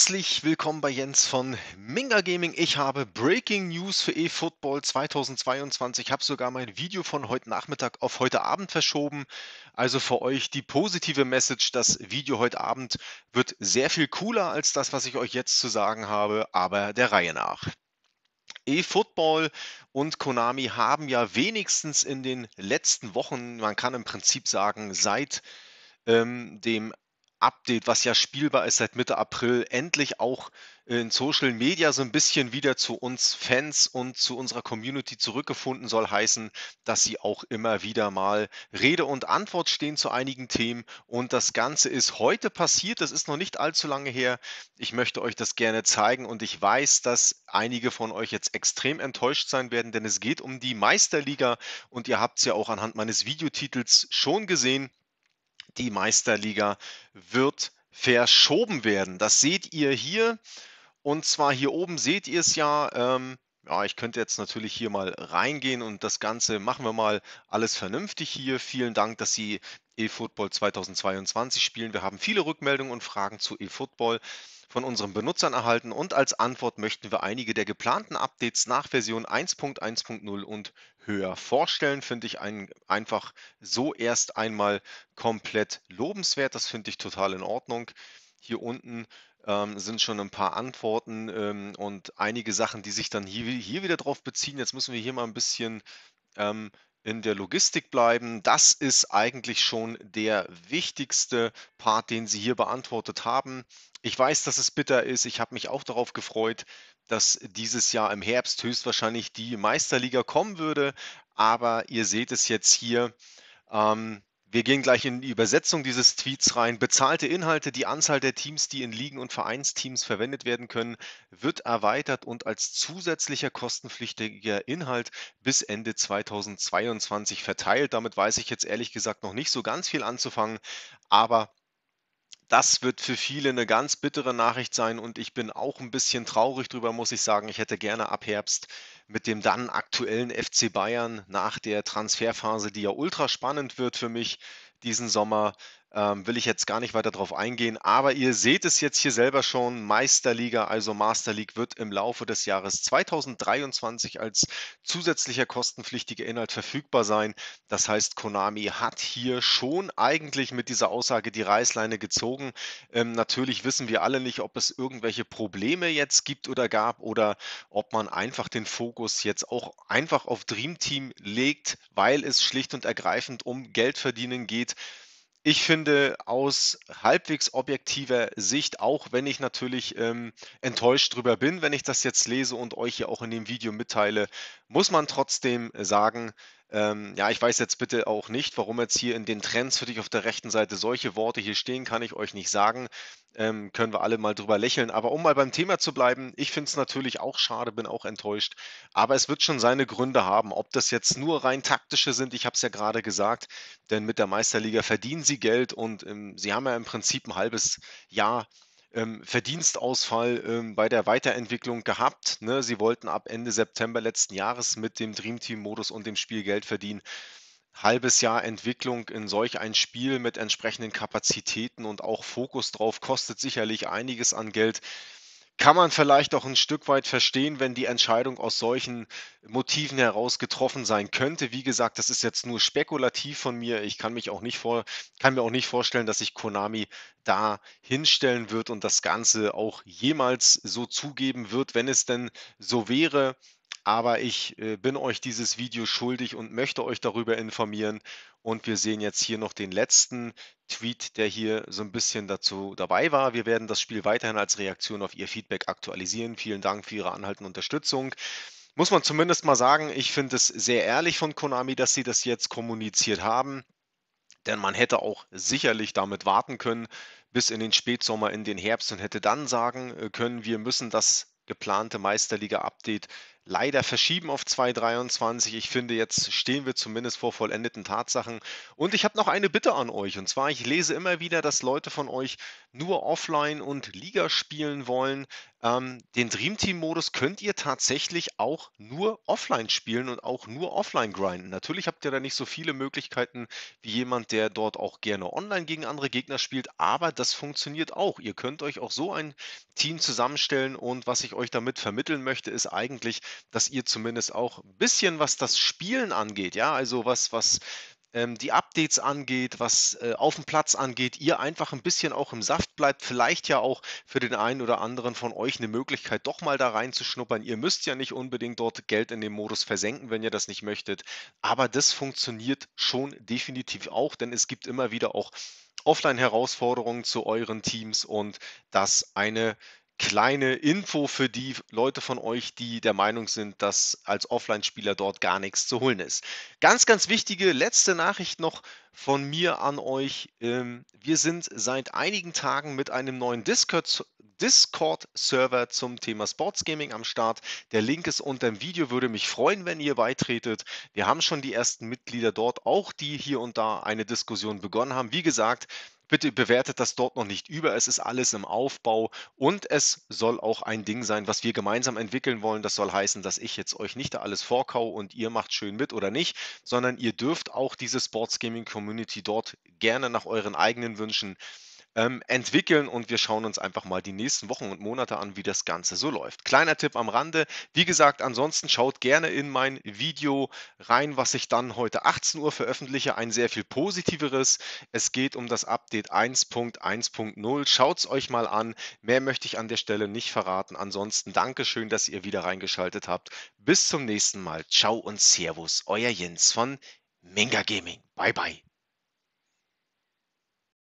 Herzlich willkommen bei Jens von Minga Gaming. Ich habe Breaking News für eFootball 2022. Ich habe sogar mein Video von heute Nachmittag auf heute Abend verschoben. Also für euch die positive Message. Das Video heute Abend wird sehr viel cooler als das, was ich euch jetzt zu sagen habe, aber der Reihe nach. eFootball und Konami haben ja wenigstens in den letzten Wochen, man kann im Prinzip sagen, seit ähm, dem Update, was ja spielbar ist seit Mitte April, endlich auch in Social Media so ein bisschen wieder zu uns Fans und zu unserer Community zurückgefunden soll heißen, dass sie auch immer wieder mal Rede und Antwort stehen zu einigen Themen. Und das Ganze ist heute passiert, das ist noch nicht allzu lange her. Ich möchte euch das gerne zeigen und ich weiß, dass einige von euch jetzt extrem enttäuscht sein werden, denn es geht um die Meisterliga und ihr habt es ja auch anhand meines Videotitels schon gesehen. Die Meisterliga wird verschoben werden. Das seht ihr hier. Und zwar hier oben seht ihr es ja. Ähm, ja, ich könnte jetzt natürlich hier mal reingehen und das Ganze machen wir mal alles vernünftig hier. Vielen Dank, dass Sie eFootball 2022 spielen. Wir haben viele Rückmeldungen und Fragen zu eFootball von unseren Benutzern erhalten und als Antwort möchten wir einige der geplanten Updates nach Version 1.1.0 und höher vorstellen. Finde ich ein, einfach so erst einmal komplett lobenswert. Das finde ich total in Ordnung. Hier unten ähm, sind schon ein paar Antworten ähm, und einige Sachen, die sich dann hier, hier wieder drauf beziehen. Jetzt müssen wir hier mal ein bisschen ähm, in der Logistik bleiben. Das ist eigentlich schon der wichtigste Part, den Sie hier beantwortet haben. Ich weiß, dass es bitter ist. Ich habe mich auch darauf gefreut, dass dieses Jahr im Herbst höchstwahrscheinlich die Meisterliga kommen würde. Aber ihr seht es jetzt hier. Ähm, wir gehen gleich in die Übersetzung dieses Tweets rein. Bezahlte Inhalte, die Anzahl der Teams, die in Ligen und Vereinsteams verwendet werden können, wird erweitert und als zusätzlicher kostenpflichtiger Inhalt bis Ende 2022 verteilt. Damit weiß ich jetzt ehrlich gesagt noch nicht so ganz viel anzufangen, aber das wird für viele eine ganz bittere Nachricht sein und ich bin auch ein bisschen traurig drüber, muss ich sagen. Ich hätte gerne ab Herbst mit dem dann aktuellen FC Bayern nach der Transferphase, die ja ultra spannend wird für mich diesen Sommer ähm, will ich jetzt gar nicht weiter darauf eingehen, aber ihr seht es jetzt hier selber schon, Meisterliga, also Master League wird im Laufe des Jahres 2023 als zusätzlicher kostenpflichtiger Inhalt verfügbar sein. Das heißt, Konami hat hier schon eigentlich mit dieser Aussage die Reißleine gezogen. Ähm, natürlich wissen wir alle nicht, ob es irgendwelche Probleme jetzt gibt oder gab oder ob man einfach den Fokus jetzt auch einfach auf Dream Team legt, weil es schlicht und ergreifend um Geld verdienen geht. Ich finde, aus halbwegs objektiver Sicht, auch wenn ich natürlich ähm, enttäuscht drüber bin, wenn ich das jetzt lese und euch hier auch in dem Video mitteile, muss man trotzdem sagen, ähm, ja, ich weiß jetzt bitte auch nicht, warum jetzt hier in den Trends für dich auf der rechten Seite solche Worte hier stehen, kann ich euch nicht sagen. Ähm, können wir alle mal drüber lächeln. Aber um mal beim Thema zu bleiben, ich finde es natürlich auch schade, bin auch enttäuscht. Aber es wird schon seine Gründe haben. Ob das jetzt nur rein taktische sind, ich habe es ja gerade gesagt, denn mit der Meisterliga verdienen sie Geld und ähm, sie haben ja im Prinzip ein halbes Jahr ähm, Verdienstausfall ähm, bei der Weiterentwicklung gehabt. Ne? Sie wollten ab Ende September letzten Jahres mit dem dreamteam modus und dem Spiel Geld verdienen. Halbes Jahr Entwicklung in solch ein Spiel mit entsprechenden Kapazitäten und auch Fokus drauf kostet sicherlich einiges an Geld kann man vielleicht auch ein Stück weit verstehen, wenn die Entscheidung aus solchen Motiven heraus getroffen sein könnte. Wie gesagt, das ist jetzt nur spekulativ von mir. Ich kann mich auch nicht vor, kann mir auch nicht vorstellen, dass sich Konami da hinstellen wird und das Ganze auch jemals so zugeben wird, wenn es denn so wäre. Aber ich äh, bin euch dieses Video schuldig und möchte euch darüber informieren. Und wir sehen jetzt hier noch den letzten Tweet, der hier so ein bisschen dazu dabei war. Wir werden das Spiel weiterhin als Reaktion auf Ihr Feedback aktualisieren. Vielen Dank für Ihre anhaltende Unterstützung. Muss man zumindest mal sagen, ich finde es sehr ehrlich von Konami, dass sie das jetzt kommuniziert haben. Denn man hätte auch sicherlich damit warten können bis in den Spätsommer, in den Herbst und hätte dann sagen äh, können, wir müssen das geplante Meisterliga-Update leider verschieben auf 2023. Ich finde, jetzt stehen wir zumindest vor vollendeten Tatsachen. Und ich habe noch eine Bitte an euch. Und zwar, ich lese immer wieder, dass Leute von euch nur offline und Liga spielen wollen. Ähm, den dreamteam modus könnt ihr tatsächlich auch nur offline spielen und auch nur offline grinden. Natürlich habt ihr da nicht so viele Möglichkeiten wie jemand, der dort auch gerne online gegen andere Gegner spielt, aber das funktioniert auch. Ihr könnt euch auch so ein Team zusammenstellen und was ich euch damit vermitteln möchte, ist eigentlich, dass ihr zumindest auch ein bisschen, was das Spielen angeht, ja, also was, was ähm, die Updates angeht, was äh, auf dem Platz angeht, ihr einfach ein bisschen auch im Saft bleibt. Vielleicht ja auch für den einen oder anderen von euch eine Möglichkeit, doch mal da reinzuschnuppern. Ihr müsst ja nicht unbedingt dort Geld in den Modus versenken, wenn ihr das nicht möchtet. Aber das funktioniert schon definitiv auch, denn es gibt immer wieder auch Offline-Herausforderungen zu euren Teams und das eine kleine Info für die Leute von euch, die der Meinung sind, dass als Offline-Spieler dort gar nichts zu holen ist. Ganz, ganz wichtige letzte Nachricht noch von mir an euch. Ähm, wir sind seit einigen Tagen mit einem neuen Discord-Server zum Thema Sportsgaming am Start. Der Link ist unter dem Video. Würde mich freuen, wenn ihr beitretet. Wir haben schon die ersten Mitglieder dort, auch die hier und da eine Diskussion begonnen haben. Wie gesagt, Bitte bewertet das dort noch nicht über. Es ist alles im Aufbau und es soll auch ein Ding sein, was wir gemeinsam entwickeln wollen. Das soll heißen, dass ich jetzt euch nicht da alles vorkau und ihr macht schön mit oder nicht, sondern ihr dürft auch diese Sports Gaming Community dort gerne nach euren eigenen Wünschen ähm, entwickeln und wir schauen uns einfach mal die nächsten Wochen und Monate an, wie das Ganze so läuft. Kleiner Tipp am Rande. Wie gesagt, ansonsten schaut gerne in mein Video rein, was ich dann heute 18 Uhr veröffentliche. Ein sehr viel positiveres. Es geht um das Update 1.1.0. Schaut es euch mal an. Mehr möchte ich an der Stelle nicht verraten. Ansonsten Dankeschön, dass ihr wieder reingeschaltet habt. Bis zum nächsten Mal. Ciao und Servus. Euer Jens von Minga Gaming. Bye, bye.